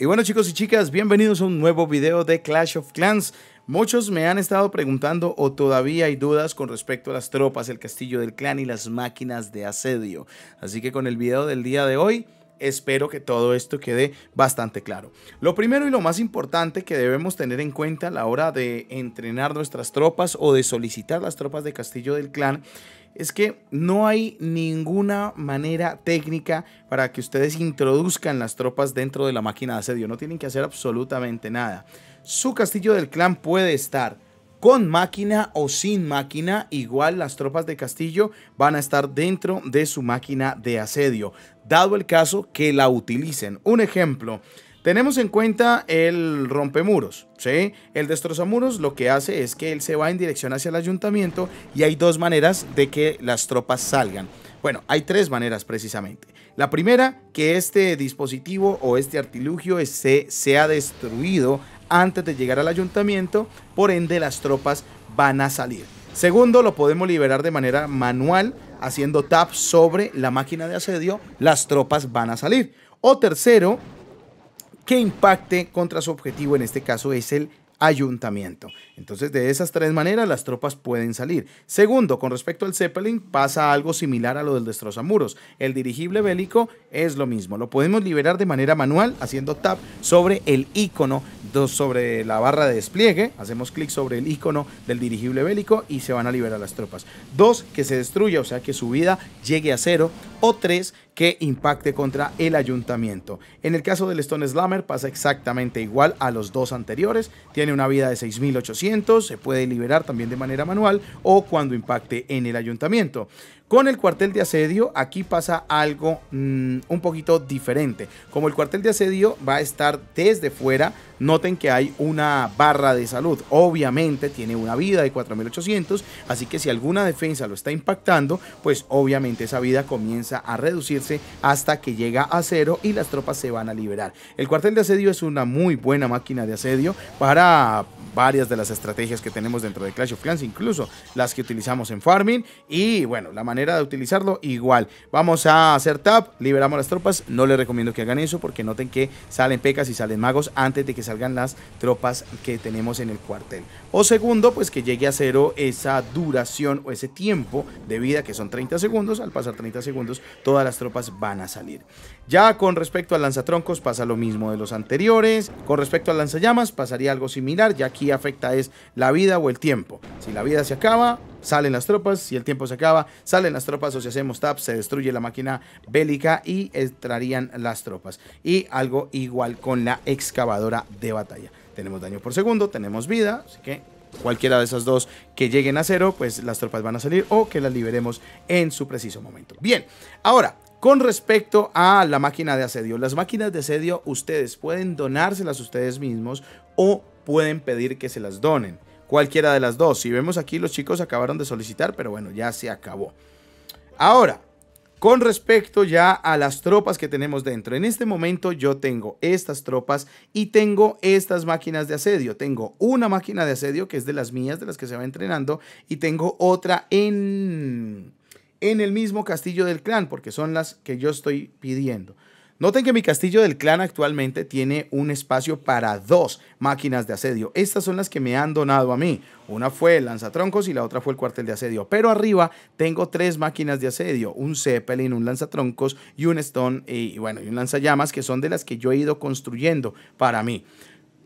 Y bueno chicos y chicas, bienvenidos a un nuevo video de Clash of Clans. Muchos me han estado preguntando o todavía hay dudas con respecto a las tropas, el castillo del clan y las máquinas de asedio. Así que con el video del día de hoy espero que todo esto quede bastante claro. Lo primero y lo más importante que debemos tener en cuenta a la hora de entrenar nuestras tropas o de solicitar las tropas de Castillo del Clan es que no hay ninguna manera técnica para que ustedes introduzcan las tropas dentro de la máquina de asedio. No tienen que hacer absolutamente nada. Su castillo del clan puede estar con máquina o sin máquina, igual las tropas de Castillo van a estar dentro de su máquina de asedio, dado el caso que la utilicen. Un ejemplo, tenemos en cuenta el rompemuros, ¿sí? El destrozamuros lo que hace es que él se va en dirección hacia el ayuntamiento y hay dos maneras de que las tropas salgan. Bueno, hay tres maneras precisamente. La primera, que este dispositivo o este artilugio se, sea destruido antes de llegar al ayuntamiento, por ende las tropas van a salir. Segundo, lo podemos liberar de manera manual, haciendo tap sobre la máquina de asedio, las tropas van a salir. O tercero, que impacte contra su objetivo, en este caso es el ayuntamiento. Entonces, de esas tres maneras, las tropas pueden salir. Segundo, con respecto al Zeppelin, pasa algo similar a lo del destrozamuros. El dirigible bélico es lo mismo. Lo podemos liberar de manera manual haciendo tap sobre el icono, sobre la barra de despliegue. Hacemos clic sobre el icono del dirigible bélico y se van a liberar las tropas. Dos, que se destruya, o sea que su vida llegue a cero. O tres, que impacte contra el ayuntamiento. En el caso del Stone Slammer pasa exactamente igual a los dos anteriores, tiene una vida de 6800, se puede liberar también de manera manual o cuando impacte en el ayuntamiento. Con el cuartel de asedio, aquí pasa algo mm, un poquito diferente. Como el cuartel de asedio va a estar desde fuera, noten que hay una barra de salud. Obviamente tiene una vida de 4800, así que si alguna defensa lo está impactando, pues obviamente esa vida comienza a reducirse hasta que llega a cero y las tropas se van a liberar. El cuartel de asedio es una muy buena máquina de asedio para varias de las estrategias que tenemos dentro de Clash of Clans, incluso las que utilizamos en farming y bueno, la manera de utilizarlo, igual. Vamos a hacer tap, liberamos las tropas. No les recomiendo que hagan eso porque noten que salen pecas y salen magos antes de que salgan las tropas que tenemos en el cuartel. O segundo, pues que llegue a cero esa duración o ese tiempo de vida que son 30 segundos. Al pasar 30 segundos, todas las tropas van a salir. Ya con respecto al lanzatroncos pasa lo mismo de los anteriores. Con respecto al lanzallamas pasaría algo similar, ya aquí afecta es la vida o el tiempo. Si la vida se acaba, salen las tropas, si el tiempo se acaba, salen las tropas o si hacemos tap, se destruye la máquina bélica y entrarían las tropas. Y algo igual con la excavadora de batalla. Tenemos daño por segundo, tenemos vida, así que cualquiera de esas dos que lleguen a cero, pues las tropas van a salir o que las liberemos en su preciso momento. Bien, ahora, con respecto a la máquina de asedio, las máquinas de asedio ustedes pueden donárselas ustedes mismos o pueden pedir que se las donen cualquiera de las dos. Si vemos aquí, los chicos acabaron de solicitar, pero bueno, ya se acabó. Ahora, con respecto ya a las tropas que tenemos dentro, en este momento yo tengo estas tropas y tengo estas máquinas de asedio. Tengo una máquina de asedio que es de las mías, de las que se va entrenando, y tengo otra en, en el mismo castillo del clan, porque son las que yo estoy pidiendo. Noten que mi castillo del clan actualmente tiene un espacio para dos máquinas de asedio. Estas son las que me han donado a mí. Una fue el lanzatroncos y la otra fue el cuartel de asedio. Pero arriba tengo tres máquinas de asedio, un Zeppelin, un lanzatroncos y un Stone y bueno, y un lanzallamas que son de las que yo he ido construyendo para mí.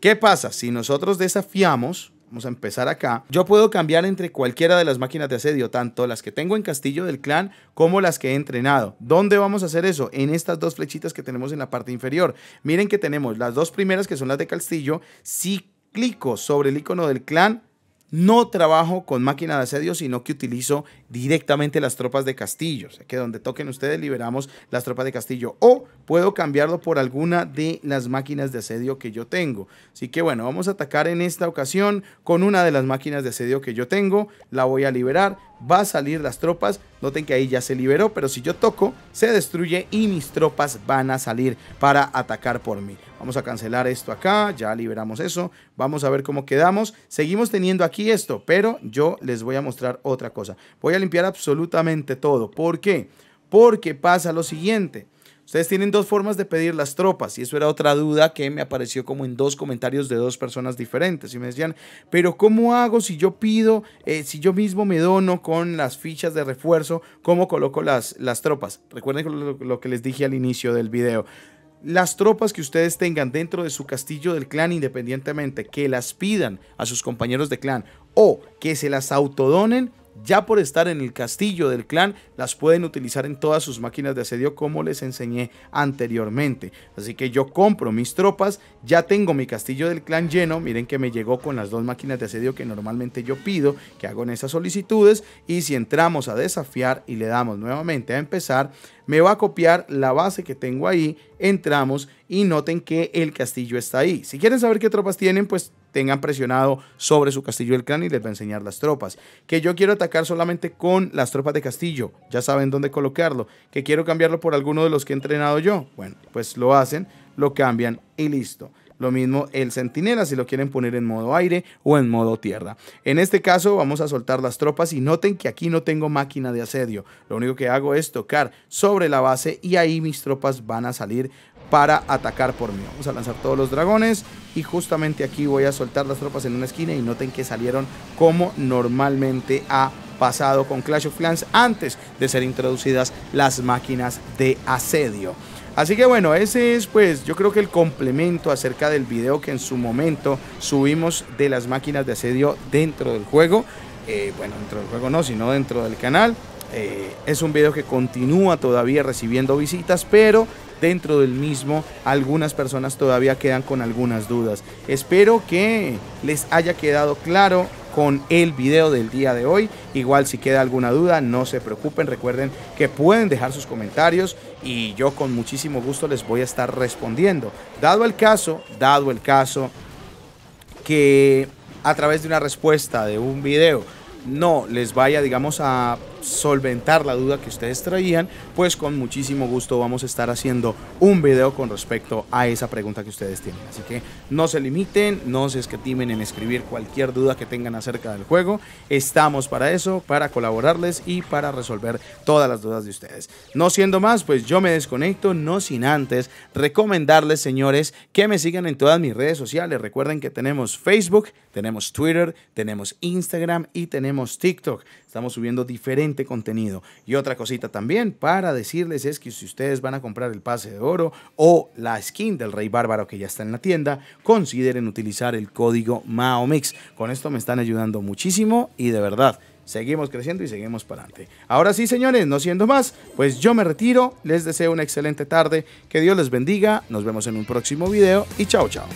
¿Qué pasa? Si nosotros desafiamos Vamos a empezar acá. Yo puedo cambiar entre cualquiera de las máquinas de asedio, tanto las que tengo en Castillo del Clan como las que he entrenado. ¿Dónde vamos a hacer eso? En estas dos flechitas que tenemos en la parte inferior. Miren que tenemos las dos primeras que son las de Castillo. Si clico sobre el icono del clan, no trabajo con máquina de asedio, sino que utilizo directamente las tropas de castillo. que donde toquen ustedes liberamos las tropas de castillo. O puedo cambiarlo por alguna de las máquinas de asedio que yo tengo. Así que bueno, vamos a atacar en esta ocasión con una de las máquinas de asedio que yo tengo. La voy a liberar, va a salir las tropas. Noten que ahí ya se liberó, pero si yo toco, se destruye y mis tropas van a salir para atacar por mí. Vamos a cancelar esto acá, ya liberamos eso. Vamos a ver cómo quedamos. Seguimos teniendo aquí esto, pero yo les voy a mostrar otra cosa. Voy a limpiar absolutamente todo. ¿Por qué? Porque pasa lo siguiente Ustedes tienen dos formas de pedir las tropas y eso era otra duda que me apareció como en dos comentarios de dos personas diferentes y me decían, pero ¿cómo hago si yo pido, eh, si yo mismo me dono con las fichas de refuerzo, cómo coloco las, las tropas? Recuerden lo que les dije al inicio del video las tropas que ustedes tengan dentro de su castillo del clan independientemente, que las pidan a sus compañeros de clan o que se las autodonen, ya por estar en el castillo del clan, las pueden utilizar en todas sus máquinas de asedio como les enseñé anteriormente. Así que yo compro mis tropas, ya tengo mi castillo del clan lleno, miren que me llegó con las dos máquinas de asedio que normalmente yo pido, que hago en esas solicitudes, y si entramos a desafiar y le damos nuevamente a empezar, me va a copiar la base que tengo ahí, entramos y noten que el castillo está ahí. Si quieren saber qué tropas tienen, pues tengan presionado sobre su castillo el cráneo y les va a enseñar las tropas. Que yo quiero atacar solamente con las tropas de castillo, ya saben dónde colocarlo. Que quiero cambiarlo por alguno de los que he entrenado yo. Bueno, pues lo hacen, lo cambian y listo. Lo mismo el centinela si lo quieren poner en modo aire o en modo tierra. En este caso vamos a soltar las tropas y noten que aquí no tengo máquina de asedio. Lo único que hago es tocar sobre la base y ahí mis tropas van a salir para atacar por mí. Vamos a lanzar todos los dragones y justamente aquí voy a soltar las tropas en una esquina y noten que salieron como normalmente ha pasado con Clash of Clans antes de ser introducidas las máquinas de asedio. Así que bueno, ese es pues yo creo que el complemento acerca del video que en su momento subimos de las máquinas de asedio dentro del juego. Eh, bueno, dentro del juego no, sino dentro del canal. Eh, es un video que continúa todavía recibiendo visitas, pero dentro del mismo, algunas personas todavía quedan con algunas dudas. Espero que les haya quedado claro con el video del día de hoy. Igual si queda alguna duda, no se preocupen. Recuerden que pueden dejar sus comentarios y yo con muchísimo gusto les voy a estar respondiendo. Dado el caso, dado el caso que a través de una respuesta de un video no les vaya, digamos, a solventar la duda que ustedes traían, pues con muchísimo gusto vamos a estar haciendo un video con respecto a esa pregunta que ustedes tienen. Así que no se limiten, no se escatimen en escribir cualquier duda que tengan acerca del juego. Estamos para eso, para colaborarles y para resolver todas las dudas de ustedes. No siendo más, pues yo me desconecto, no sin antes recomendarles, señores, que me sigan en todas mis redes sociales. Recuerden que tenemos Facebook, tenemos Twitter, tenemos Instagram y tenemos TikTok. Estamos subiendo diferentes contenido. Y otra cosita también para decirles es que si ustedes van a comprar el pase de oro o la skin del Rey Bárbaro que ya está en la tienda, consideren utilizar el código MAOMIX. Con esto me están ayudando muchísimo y de verdad seguimos creciendo y seguimos para adelante. Ahora sí, señores, no siendo más, pues yo me retiro, les deseo una excelente tarde, que Dios les bendiga, nos vemos en un próximo video y chao, chao.